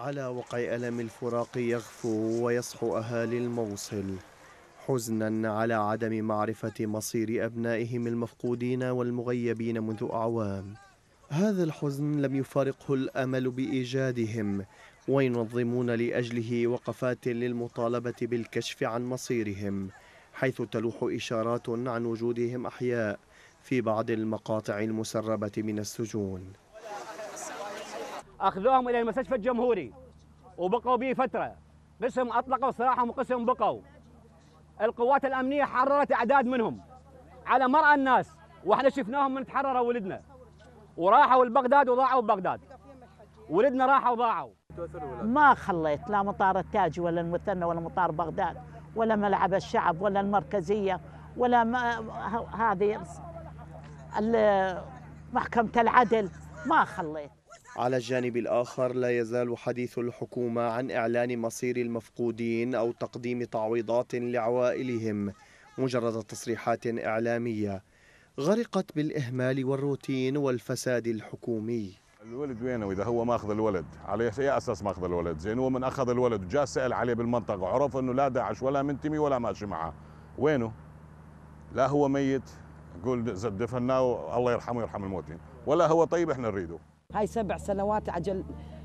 على وقع ألم الفراق يغفو ويصحو أهالي الموصل حزنا على عدم معرفة مصير أبنائهم المفقودين والمغيبين منذ أعوام هذا الحزن لم يفارقه الأمل بإيجادهم وينظمون لأجله وقفات للمطالبة بالكشف عن مصيرهم حيث تلوح إشارات عن وجودهم أحياء في بعض المقاطع المسربة من السجون اخذوهم الى المستشفى الجمهوري وبقوا به فتره قسم اطلقوا سراحهم وقسم بقوا القوات الامنيه حررت اعداد منهم على مرأى الناس واحنا شفناهم من تحرروا ولدنا وراحوا لبغداد وضاعوا ببغداد ولدنا راحوا وضاعوا ما خليت لا مطار التاج ولا المثنى ولا مطار بغداد ولا ملعب الشعب ولا المركزيه ولا ما هذه محكمه العدل ما خليت على الجانب الآخر لا يزال حديث الحكومة عن إعلان مصير المفقودين أو تقديم تعويضات لعوائلهم مجرد تصريحات إعلامية غرقت بالإهمال والروتين والفساد الحكومي الولد وينه اذا هو ماخذ الولد على اي اساس ماخذ الولد زين هو من اخذ الولد وجاء سال عليه بالمنطقه عرف انه لا داعش ولا منتمي ولا ماشي معه وينه لا هو ميت قول دفناه الله يرحمه يرحم الموتين ولا هو طيب احنا نريده هاي سبع سنوات عجل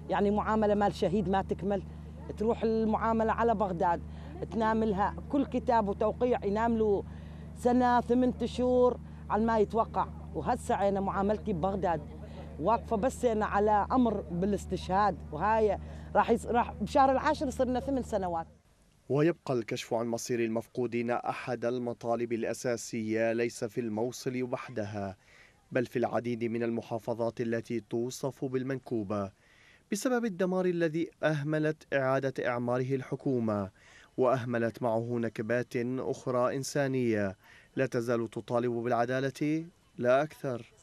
يعني معاملة مال شهيد ما تكمل تروح المعاملة على بغداد تنام لها كل كتاب وتوقيع له سنة ثمان شهور على ما يتوقع وهسه أنا معاملتي ببغداد واقفة بس أنا على أمر بالاستشهاد وهاي راح يص... راح بشهر العاشر صرنا ثمان سنوات ويبقى الكشف عن مصير المفقودين أحد المطالب الأساسية ليس في الموصل وحدها بل في العديد من المحافظات التي توصف بالمنكوبة بسبب الدمار الذي أهملت إعادة إعماره الحكومة وأهملت معه نكبات أخرى إنسانية لا تزال تطالب بالعدالة لا أكثر